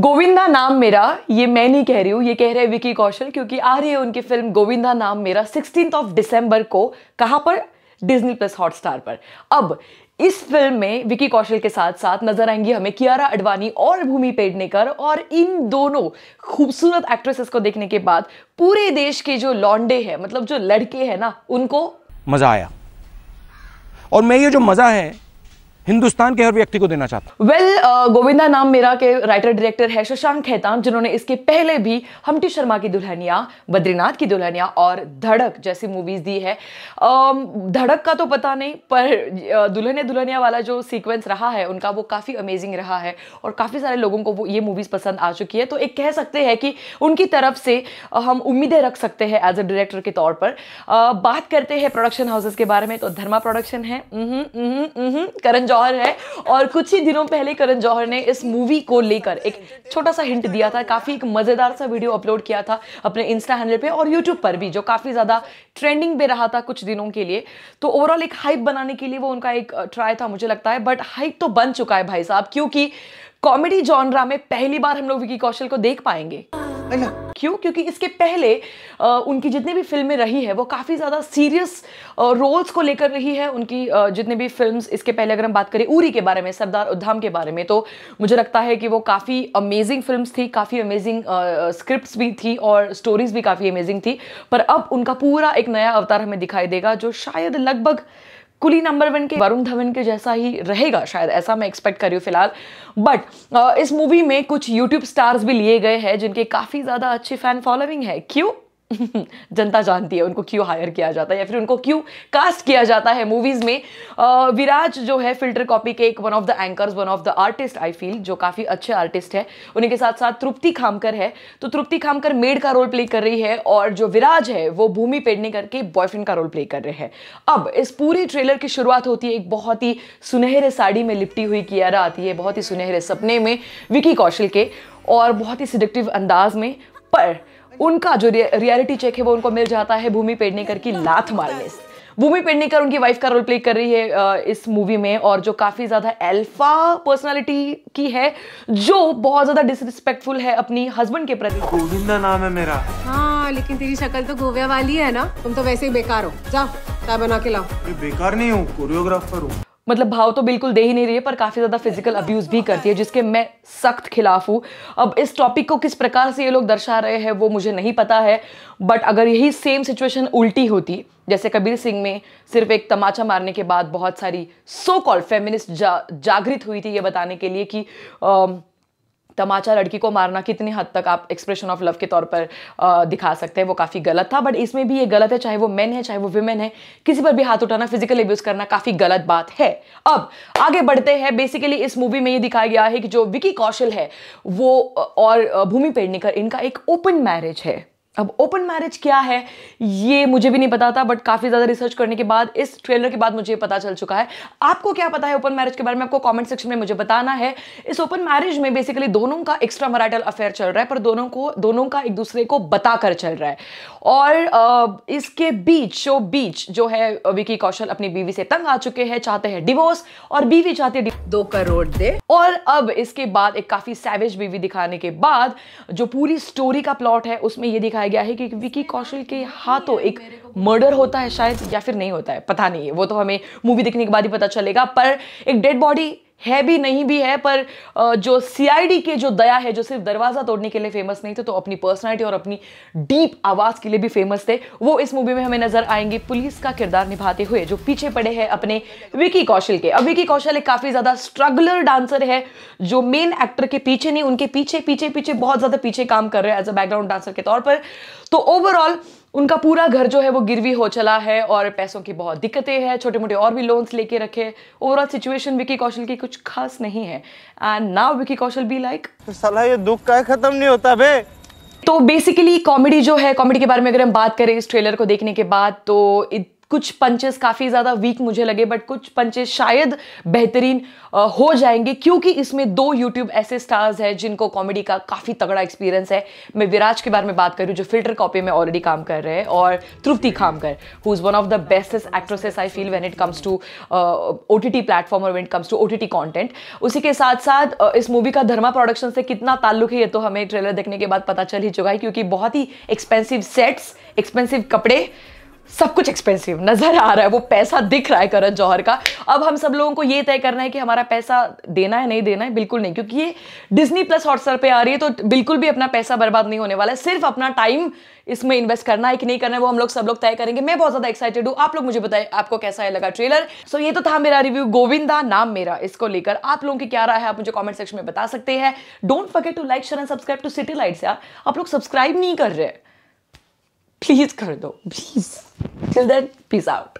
गोविंदा नाम मेरा ये मैं नहीं कह रही हूँ ये कह रहे हैं विकी कौशल क्योंकि आ रही है उनकी फिल्म गोविंदा नाम मेरा सिक्सटीन ऑफ डिसम्बर को कहाँ पर डिजनी प्लस हॉटस्टार पर अब इस फिल्म में विकी कौशल के साथ साथ नजर आएंगी हमें कियारा अडवाणी और भूमि पेडनेकर और इन दोनों खूबसूरत एक्ट्रेसेस को देखने के बाद पूरे देश के जो लॉन्डे हैं मतलब जो लड़के हैं ना उनको मज़ा आया और मैं ये जो मज़ा है हिंदुस्तान के हर व्यक्ति को देना चाहता हूँ वेल uh, गोविंदा नाम मेरा के राइटर डायरेक्टर है शशांक खेतान जिन्होंने इसके पहले भी हमटी शर्मा की दुल्हनिया बद्रीनाथ की दुल्हनिया और धड़क जैसी मूवीज दी है um, धड़क का तो पता नहीं पर दुल्हनिया दुल्हनिया वाला जो सीक्वेंस रहा है उनका वो काफ़ी अमेजिंग रहा है और काफ़ी सारे लोगों को वो ये मूवीज़ पसंद आ चुकी है तो एक कह सकते हैं कि उनकी तरफ से हम उम्मीदें रख सकते हैं एज अ डायरेक्टर के तौर पर बात करते हैं प्रोडक्शन हाउसेज के बारे में तो धर्मा प्रोडक्शन है करण जौहर है और कुछ ही दिनों पहले करण जौहर ने इस मूवी को लेकर एक छोटा सा हिंट दिया था काफ़ी एक मज़ेदार सा वीडियो अपलोड किया था अपने इंस्टा हैंडल पे और यूट्यूब पर भी जो काफ़ी ज़्यादा ट्रेंडिंग पे रहा था कुछ दिनों के लिए तो ओवरऑल एक हाइप बनाने के लिए वो उनका एक ट्राई था मुझे लगता है बट हाइप तो बन चुका है भाई साहब क्योंकि कॉमेडी जॉनरा में पहली बार हम लोग विकी कौशल को देख पाएंगे क्यों क्योंकि इसके पहले आ, उनकी जितनी भी फिल्में रही है वो काफ़ी ज़्यादा सीरियस रोल्स को लेकर रही है उनकी आ, जितनी भी फिल्म्स इसके पहले अगर हम बात करें उरी के बारे में सरदार उद्धाम के बारे में तो मुझे लगता है कि वो काफ़ी अमेजिंग फिल्म्स थी काफ़ी अमेजिंग स्क्रिप्ट भी थी और स्टोरीज भी काफ़ी अमेजिंग थी पर अब उनका पूरा एक नया अवतार हमें दिखाई देगा जो शायद लगभग कुली नंबर वन के वरुण धवन के जैसा ही रहेगा शायद ऐसा मैं एक्सपेक्ट कर रही हूँ फिलहाल बट इस मूवी में कुछ यूट्यूब स्टार्स भी लिए गए हैं जिनके काफ़ी ज़्यादा अच्छी फैन फॉलोइंग है क्यों जनता जानती है उनको क्यों हायर किया जाता है या फिर उनको क्यों कास्ट किया जाता है मूवीज़ में विराज जो है फिल्टर कॉपी के एक one of the anchors one of the artist I feel जो काफ़ी अच्छे आर्टिस्ट है उन्हीं के साथ साथ तृप्ति खामकर है तो तृप्ति खामकर मेड का रोल प्ले कर रही है और जो विराज है वो भूमि पेड़ने करके बॉयफ्रेंड का रोल प्ले कर रहे हैं अब इस पूरे ट्रेलर की शुरुआत होती है एक बहुत ही सुनहरे साड़ी में लिपटी हुई कियारा आती है बहुत ही सुनहरे सपने में विकी कौशल के और बहुत ही सिडक्टिव अंदाज में पर उनका जो रियलिटी चेक है वो उनको मिल जाता है भूमि पेडनेकर की लात मारने से भूमि पेडनेकर उनकी वाइफ का रोल प्ले कर रही है इस मूवी में और जो काफ़ी ज़्यादा एल्फा पर्सनालिटी की है जो बहुत ज़्यादा डिसरिस्पेक्टफुल है अपनी हस्बैंड के प्रति गोविंदा नाम है मेरा हाँ लेकिन तेरी शक्ल तो गोव्या वाली है ना तुम तो वैसे ही बेकार हो जाओ चाय बना के लाओ बेकार नहीं हूँ कोरियोग्राफर हूँ मतलब भाव तो बिल्कुल दे ही नहीं रही है पर काफ़ी ज़्यादा फिजिकल अब्यूज़ भी करती है जिसके मैं सख्त खिलाफ हूँ अब इस टॉपिक को किस प्रकार से ये लोग दर्शा रहे हैं वो मुझे नहीं पता है बट अगर यही सेम सिचुएशन उल्टी होती जैसे कबीर सिंह में सिर्फ एक तमाचा मारने के बाद बहुत सारी सो कॉल्ड फेमिनिस्ट जा, जागृत हुई थी ये बताने के लिए कि आ, तमाचा लड़की को मारना कितनी हद तक आप एक्सप्रेशन ऑफ लव के तौर पर आ, दिखा सकते हैं वो काफ़ी गलत था बट इसमें भी ये गलत है चाहे वो मेन है चाहे वो वुमेन है किसी पर भी हाथ उठाना फिजिकल एब्यूज़ करना काफ़ी गलत बात है अब आगे बढ़ते हैं बेसिकली इस मूवी में ये दिखाया गया है कि जो विकी कौशल है वो और भूमि पेडनेकर इनका एक ओपन मैरिज है अब ओपन मैरिज क्या है ये मुझे भी नहीं पता था बट काफ़ी ज़्यादा रिसर्च करने के बाद इस ट्रेलर के बाद मुझे पता चल चुका है आपको क्या पता है ओपन मैरिज के बारे में आपको कमेंट सेक्शन में मुझे बताना है इस ओपन मैरिज में बेसिकली दोनों का एक्स्ट्रा मराइटल अफेयर चल रहा है पर दोनों को दोनों का एक दूसरे को बताकर चल रहा है और इसके बीच शो बीच जो है विकी कौशल अपनी बीवी से तंग आ चुके हैं चाहते हैं डिवोर्स और बीवी चाहती है दो करोड़ दे और अब इसके बाद एक काफ़ी सैवेज बीवी दिखाने के बाद जो पूरी स्टोरी का प्लॉट है उसमें ये दिखा दिखाया गया है कि विकी कौशल के हाथों एक मर्डर होता है शायद या फिर नहीं होता है पता नहीं है वो तो हमें मूवी देखने के बाद ही पता चलेगा पर एक डेड बॉडी है भी नहीं भी है पर जो सीआईडी के जो दया है जो सिर्फ दरवाज़ा तोड़ने के लिए फेमस नहीं थे तो अपनी पर्सनैलिटी और अपनी डीप आवाज़ के लिए भी फेमस थे वो इस मूवी में हमें नज़र आएंगे पुलिस का किरदार निभाते हुए जो पीछे पड़े हैं अपने विकी कौशल के अब विकी कौशल एक काफ़ी ज़्यादा स्ट्रगलर डांसर है जो मेन एक्टर के पीछे नहीं उनके पीछे पीछे पीछे बहुत ज़्यादा पीछे काम कर रहे हैं एज अ बैकग्राउंड डांसर के तौर पर तो ओवरऑल उनका पूरा घर जो है वो गिरवी हो चला है और पैसों की बहुत दिक्कतें हैं छोटे मोटे और भी लोन्स लेके रखे ओवरऑल सिचुएशन विकी कौशल की कुछ खास नहीं है and now Vicky Kaushal be like सलाह ये दुख का खत्म नहीं होता बे तो बेसिकली कॉमेडी जो है कॉमेडी के बारे में अगर हम बात करें इस ट्रेलर को देखने के बाद तो इत कुछ पंचेस काफ़ी ज़्यादा वीक मुझे लगे बट कुछ पंचेस शायद बेहतरीन हो जाएंगे क्योंकि इसमें दो यूट्यूब ऐसे स्टार्स हैं जिनको कॉमेडी का काफ़ी तगड़ा एक्सपीरियंस है मैं विराज के बारे में बात करूँ जो फिल्टर कॉपी में ऑलरेडी काम कर रहे हैं और Tripti Khamkar who is one of the bestest actresses I feel when it comes to O T T platform और when it comes to O T T content उसी के साथ साथ इस मूवी का धर्मा प्रोडक्शन से कितना ताल्लुक है ये तो हमें ट्रेलर देखने के बाद पता चल ही चुका है क्योंकि बहुत ही एक्सपेंसिव सेट्स एक्सपेंसिव कपड़े सब कुछ एक्सपेंसिव नज़र आ रहा है वो पैसा दिख रहा है करण जौहर का अब हम सब लोगों को ये तय करना है कि हमारा पैसा देना है नहीं देना है बिल्कुल नहीं क्योंकि ये डिज्नी प्लस हॉटस्टार पे आ रही है तो बिल्कुल भी अपना पैसा बर्बाद नहीं होने वाला है सिर्फ अपना टाइम इसमें इन्वेस्ट करना है कि नहीं करना है वो हम लोग सब लोग तय करेंगे मैं बहुत ज़्यादा एक्साइटेड हूँ आप लोग मुझे बताए आपको कैसा है लगा ट्रेलर सो ये तो था मेरा रिव्यू गोविंदा नाम मेरा इसको लेकर आप लोगों की क्या राय है आप मुझे कॉमेंट सेक्शन में बता सकते हैं don't forget to like share and subscribe to City Lights यार आप लोग सब्सक्राइब नहीं कर रहे हैं Please, kar do. Please. Till then, peace out.